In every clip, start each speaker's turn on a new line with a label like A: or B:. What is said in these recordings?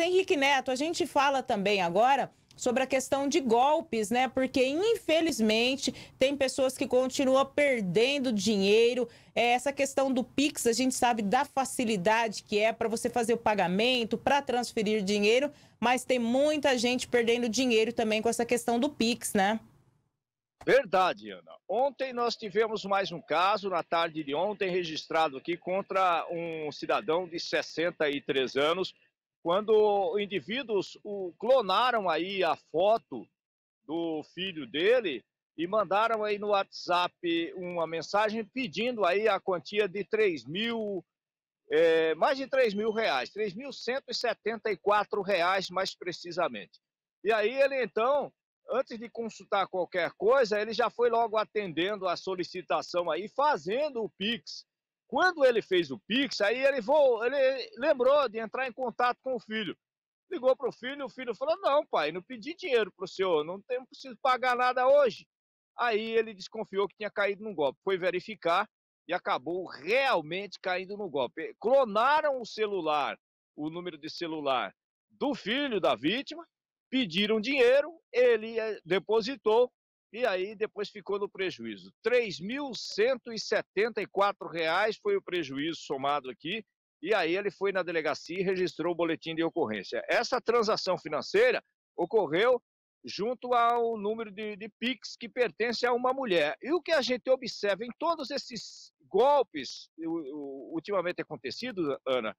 A: Henrique Neto, a gente fala também agora sobre a questão de golpes, né? Porque, infelizmente, tem pessoas que continuam perdendo dinheiro. É, essa questão do Pix, a gente sabe da facilidade que é para você fazer o pagamento, para transferir dinheiro, mas tem muita gente perdendo dinheiro também com essa questão do Pix, né?
B: Verdade, Ana. Ontem nós tivemos mais um caso, na tarde de ontem, registrado aqui contra um cidadão de 63 anos quando indivíduos o clonaram aí a foto do filho dele e mandaram aí no WhatsApp uma mensagem pedindo aí a quantia de 3 mil, é, mais de 3 mil reais, 3.174 reais mais precisamente. E aí ele então, antes de consultar qualquer coisa, ele já foi logo atendendo a solicitação aí, fazendo o Pix quando ele fez o Pix, aí ele, ele lembrou de entrar em contato com o filho. Ligou para o filho, o filho falou: Não, pai, não pedi dinheiro para o senhor, não, tem, preciso pagar nada hoje. Aí ele desconfiou que tinha caído num golpe. Foi verificar e acabou realmente caindo no golpe. Clonaram o celular, o número de celular do filho da vítima, pediram dinheiro, ele eh, depositou e aí depois ficou no prejuízo. R$ 3.174 foi o prejuízo somado aqui, e aí ele foi na delegacia e registrou o boletim de ocorrência. Essa transação financeira ocorreu junto ao número de, de PIX que pertence a uma mulher. E o que a gente observa em todos esses golpes ultimamente acontecidos, Ana,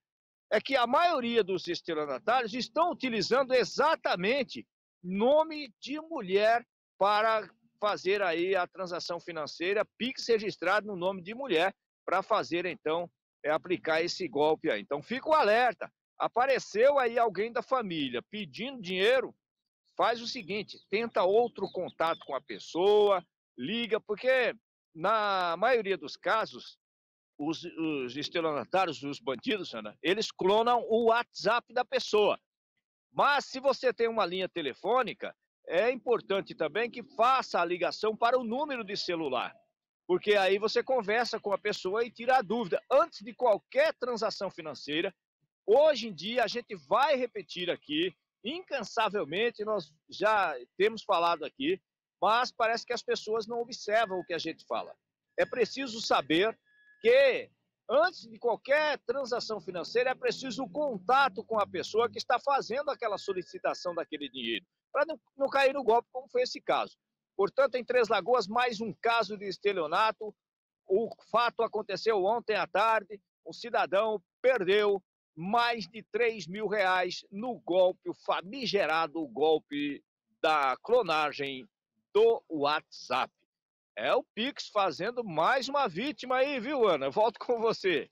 B: é que a maioria dos estelionatários estão utilizando exatamente nome de mulher para fazer aí a transação financeira Pix registrado no nome de mulher para fazer então é aplicar esse golpe aí. Então fica o alerta. Apareceu aí alguém da família pedindo dinheiro, faz o seguinte, tenta outro contato com a pessoa, liga, porque na maioria dos casos os, os estelionatários, os bandidos, Ana, né, eles clonam o WhatsApp da pessoa. Mas se você tem uma linha telefônica, é importante também que faça a ligação para o número de celular, porque aí você conversa com a pessoa e tira a dúvida. Antes de qualquer transação financeira, hoje em dia a gente vai repetir aqui, incansavelmente, nós já temos falado aqui, mas parece que as pessoas não observam o que a gente fala. É preciso saber que antes de qualquer transação financeira, é preciso o contato com a pessoa que está fazendo aquela solicitação daquele dinheiro para não, não cair no golpe, como foi esse caso. Portanto, em Três Lagoas, mais um caso de estelionato. O fato aconteceu ontem à tarde. Um cidadão perdeu mais de 3 mil reais no golpe, o famigerado golpe da clonagem do WhatsApp. É o Pix fazendo mais uma vítima aí, viu, Ana? Volto com você.